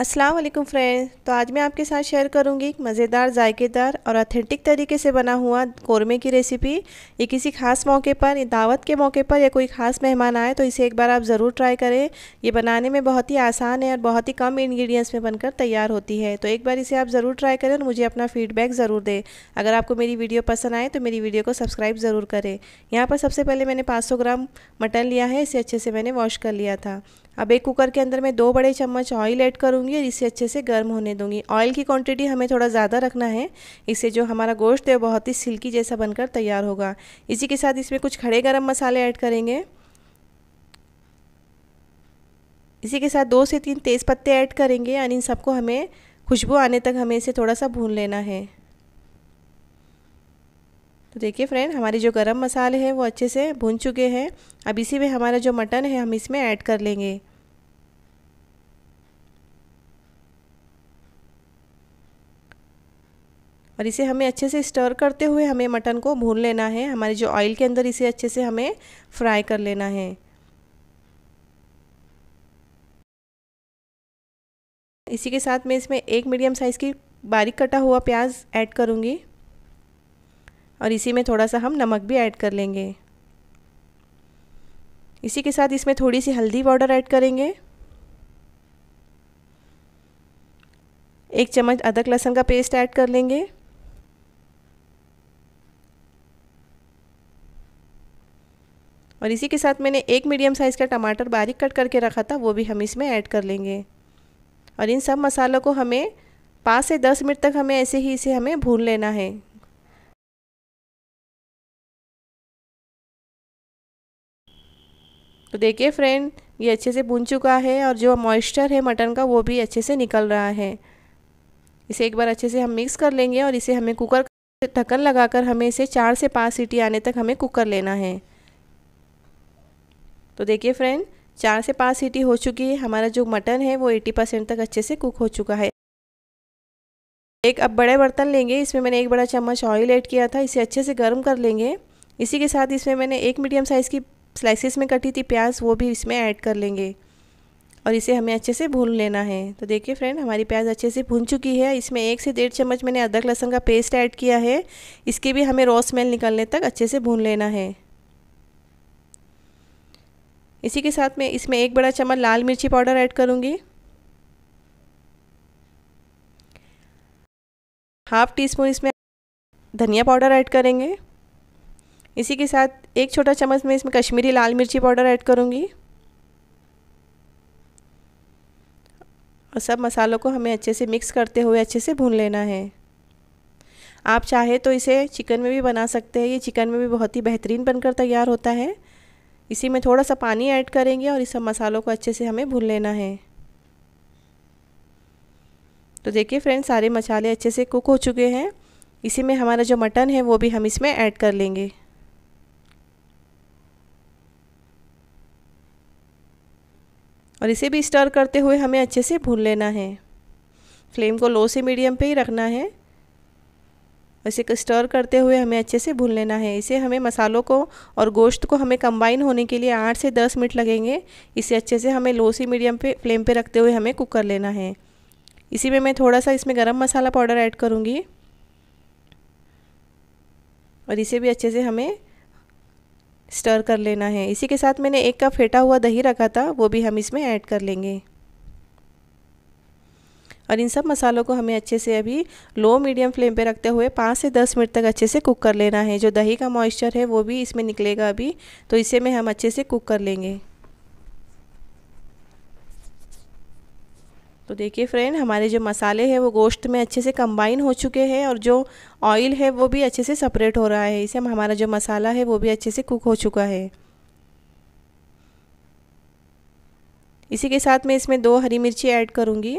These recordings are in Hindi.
अस्सलाम वालेकुम फ्रेंड तो आज मैं आपके साथ शेयर करूंगी एक मज़ेदार जायकेदार और ऑथेंटिक तरीके से बना हुआ कौरमे की रेसिपी ये किसी खास मौके पर या दावत के मौके पर या कोई ख़ास मेहमान आए तो इसे एक बार आप ज़रूर ट्राई करें ये बनाने में बहुत ही आसान है और बहुत ही कम इन्ग्रीडियंट्स में बनकर तैयार होती है तो एक बार इसे आप ज़रूर ट्राई करें और मुझे अपना फीडबैक ज़रूर दें अगर आपको मेरी वीडियो पसंद आए तो मेरी वीडियो को सब्सक्राइब ज़रूर करें यहाँ पर सबसे पहले मैंने पाँच ग्राम मटन लिया है इसे अच्छे से मैंने वॉश कर लिया था अब एक कुकर के अंदर मैं दो बड़े चम्मच ऑयल ऐड करूँगी और इसे अच्छे से गर्म होने दूंगी ऑयल की क्वांटिटी हमें थोड़ा ज़्यादा रखना है इससे जो हमारा गोश्त है बहुत ही सिल्की जैसा बनकर तैयार होगा इसी के साथ इसमें कुछ खड़े गर्म मसाले ऐड करेंगे इसी के साथ दो से तीन तेज़ पत्ते ऐड करेंगे और इन सबको हमें खुशबू आने तक हमें इसे थोड़ा सा भून लेना है तो देखिए फ्रेंड हमारे जो गरम मसाले हैं वो अच्छे से भुन चुके हैं अब इसी में हमारा जो मटन है हम इसमें ऐड कर लेंगे और इसे हमें अच्छे से स्टर करते हुए हमें मटन को भून लेना है हमारे जो ऑयल के अंदर इसे अच्छे से हमें फ्राई कर लेना है इसी के साथ मैं इसमें एक मीडियम साइज़ की बारीक कटा हुआ प्याज ऐड करूँगी और इसी में थोड़ा सा हम नमक भी ऐड कर लेंगे इसी के साथ इसमें थोड़ी सी हल्दी पाउडर ऐड करेंगे एक चम्मच अदरक लहसुन का पेस्ट ऐड कर लेंगे और इसी के साथ मैंने एक मीडियम साइज़ का टमाटर बारीक कट करके रखा था वो भी हम इसमें ऐड कर लेंगे और इन सब मसालों को हमें पाँच से दस मिनट तक हमें ऐसे ही इसे हमें भून लेना है तो देखिए फ्रेंड ये अच्छे से भुन चुका है और जो मॉइस्चर है मटन का वो भी अच्छे से निकल रहा है इसे एक बार अच्छे से हम मिक्स कर लेंगे और इसे हमें कुकर ढक्कन लगाकर हमें इसे चार से पाँच सीटी आने तक हमें कुक कर लेना है तो देखिए फ्रेंड चार से पाँच सीटी हो चुकी है हमारा जो मटन है वो 80 परसेंट तक अच्छे से कुक हो चुका है एक अब बड़े बर्तन लेंगे इसमें मैंने एक बड़ा चम्मच ऑयल ऐड किया था इसे अच्छे से गर्म कर लेंगे इसी के साथ इसमें मैंने एक मीडियम साइज़ की स्लाइसेस में कटी थी प्याज वो भी इसमें ऐड कर लेंगे और इसे हमें अच्छे से भून लेना है तो देखिए फ्रेंड हमारी प्याज अच्छे से भून चुकी है इसमें एक से डेढ़ चम्मच मैंने अदरक लहसुन का पेस्ट ऐड किया है इसके भी हमें रॉ स्मेल निकलने तक अच्छे से भून लेना है इसी के साथ मैं इसमें एक बड़ा चम्मच लाल मिर्ची पाउडर ऐड करूँगी हाफ टी स्पून इसमें धनिया पाउडर ऐड करेंगे इसी के साथ एक छोटा चम्मच मैं इसमें कश्मीरी लाल मिर्ची पाउडर ऐड करूँगी और सब मसालों को हमें अच्छे से मिक्स करते हुए अच्छे से भून लेना है आप चाहे तो इसे चिकन में भी बना सकते हैं ये चिकन में भी बहुत ही बेहतरीन बनकर तैयार होता है इसी में थोड़ा सा पानी ऐड करेंगे और इस सब मसालों को अच्छे से हमें भून लेना है तो देखिए फ्रेंड्स सारे मसाले अच्छे से कुक हो चुके हैं इसी में हमारा जो मटन है वो भी हम इसमें ऐड कर लेंगे और इसे भी स्टर करते हुए हमें अच्छे से भून लेना है फ्लेम को लो से मीडियम पे ही रखना है इसे स्टर करते हुए हमें अच्छे से भून लेना है इसे हमें मसालों को और गोश्त को हमें कंबाइन होने के लिए आठ से दस मिनट लगेंगे इसे अच्छे से हमें लो से मीडियम पे फ्लेम पे रखते हुए हमें कुक कर लेना है इसी में मैं थोड़ा सा इसमें गरम मसाला पाउडर ऐड करूँगी और इसे भी अच्छे से हमें स्टर कर लेना है इसी के साथ मैंने एक कप फेटा हुआ दही रखा था वो भी हम इसमें ऐड कर लेंगे और इन सब मसालों को हमें अच्छे से अभी लो मीडियम फ्लेम पे रखते हुए पाँच से दस मिनट तक अच्छे से कुक कर लेना है जो दही का मॉइस्चर है वो भी इसमें निकलेगा अभी तो इसे में हम अच्छे से कुक कर लेंगे तो देखिए फ्रेंड हमारे जो मसाले हैं वो गोश्त में अच्छे से कंबाइन हो चुके हैं और जो ऑयल है वो भी अच्छे से सेपरेट हो रहा है इसे हम हमारा जो मसाला है वो भी अच्छे से कुक हो चुका है इसी के साथ मैं इसमें दो हरी मिर्ची ऐड करूँगी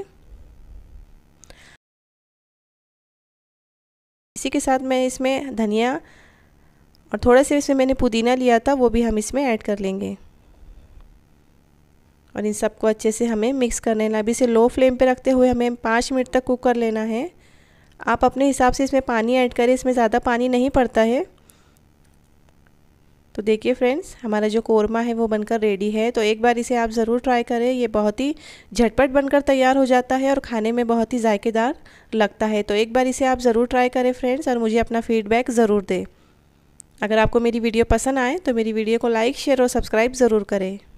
इसी के साथ मैं इसमें धनिया और थोड़ा से इसमें मैंने पुदीना लिया था वो भी हम इसमें ऐड कर लेंगे और इन सबको अच्छे से हमें मिक्स कर लेना अभी इसे लो फ्लेम पे रखते हुए हमें पाँच मिनट तक कुक कर लेना है आप अपने हिसाब से इसमें पानी ऐड करें इसमें ज़्यादा पानी नहीं पड़ता है तो देखिए फ्रेंड्स हमारा जो कोरमा है वो बनकर रेडी है तो एक बार इसे आप ज़रूर ट्राई करें ये बहुत ही झटपट बनकर तैयार हो जाता है और खाने में बहुत ही जायकेदार लगता है तो एक बार इसे आप ज़रूर ट्राई करें फ्रेंड्स और मुझे अपना फीडबैक ज़रूर दें अगर आपको मेरी वीडियो पसंद आए तो मेरी वीडियो को लाइक शेयर और सब्सक्राइब ज़रूर करें